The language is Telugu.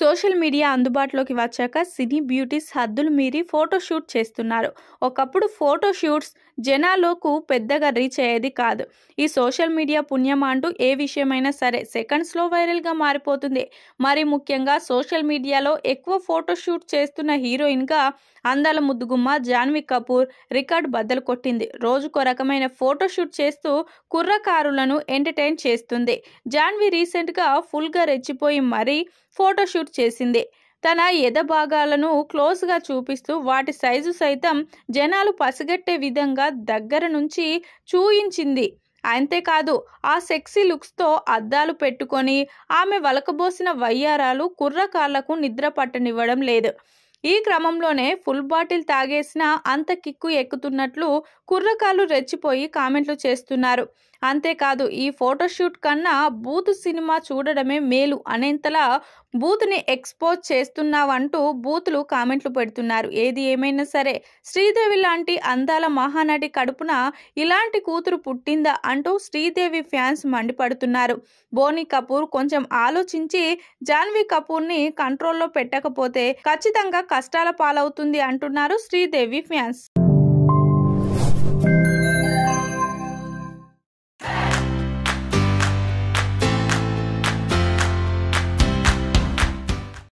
సోషల్ మీడియా అందుబాటులోకి వచ్చాక సినీ బ్యూటీస్ హద్దులు మీరి ఫోటోషూట్ చేస్తున్నారు ఒకప్పుడు ఫోటోషూట్స్ జనాలకు పెద్దగా రీచ్ అయ్యేది కాదు ఈ సోషల్ మీడియా పుణ్యం అంటూ ఏ విషయమైనా సరే సెకండ్స్లో వైరల్గా మారిపోతుంది మరి ముఖ్యంగా సోషల్ మీడియాలో ఎక్కువ ఫోటోషూట్ చేస్తున్న హీరోయిన్గా అందాల ముద్దుగుమ్మ జాన్వి కపూర్ రికార్డ్ బద్దలు కొట్టింది రోజుకో రకమైన ఫోటోషూట్ చేస్తూ కుర్రకారులను ఎంటర్టైన్ చేస్తుంది జాన్వి రీసెంట్గా ఫుల్గా రెచ్చిపోయి మరీ ఫోటోషూట్ షూట్ చేసింది తన ఎద భాగాలను క్లోజ్గా చూపిస్తూ వాటి సైజు సైతం జనాలు పసిగట్టే విధంగా దగ్గర నుంచి చూయించింది అంతేకాదు ఆ సెక్సీ లుక్స్తో అద్దాలు పెట్టుకొని ఆమె వలకబోసిన వయ్యారాలు కుర్రకాళ్లకు నిద్ర పట్టనివ్వడం లేదు ఈ క్రమంలోనే ఫుల్ బాటిల్ తాగేసిన అంత కిక్కు ఎక్కుతున్నట్లు కుర్రకాలు రెచ్చిపోయి కామెంట్లు చేస్తున్నారు అంతేకాదు ఈ ఫోటోషూట్ కన్నా బూత్ సినిమా చూడడమే మేలు అనేంతలా బూత్ని ఎక్స్పోజ్ చేస్తున్నావంటూ బూతులు కామెంట్లు పెడుతున్నారు ఏది ఏమైనా సరే శ్రీదేవి లాంటి అందాల మహానటి కడుపున ఇలాంటి కూతురు పుట్టిందా అంటూ శ్రీదేవి ఫ్యాన్స్ మండిపడుతున్నారు బోనీ కపూర్ కొంచెం ఆలోచించి జాన్వీ కపూర్ని కంట్రోల్లో పెట్టకపోతే ఖచ్చితంగా కష్టాల పాలవుతుంది అంటున్నారు శ్రీదేవి ఫ్యాన్స్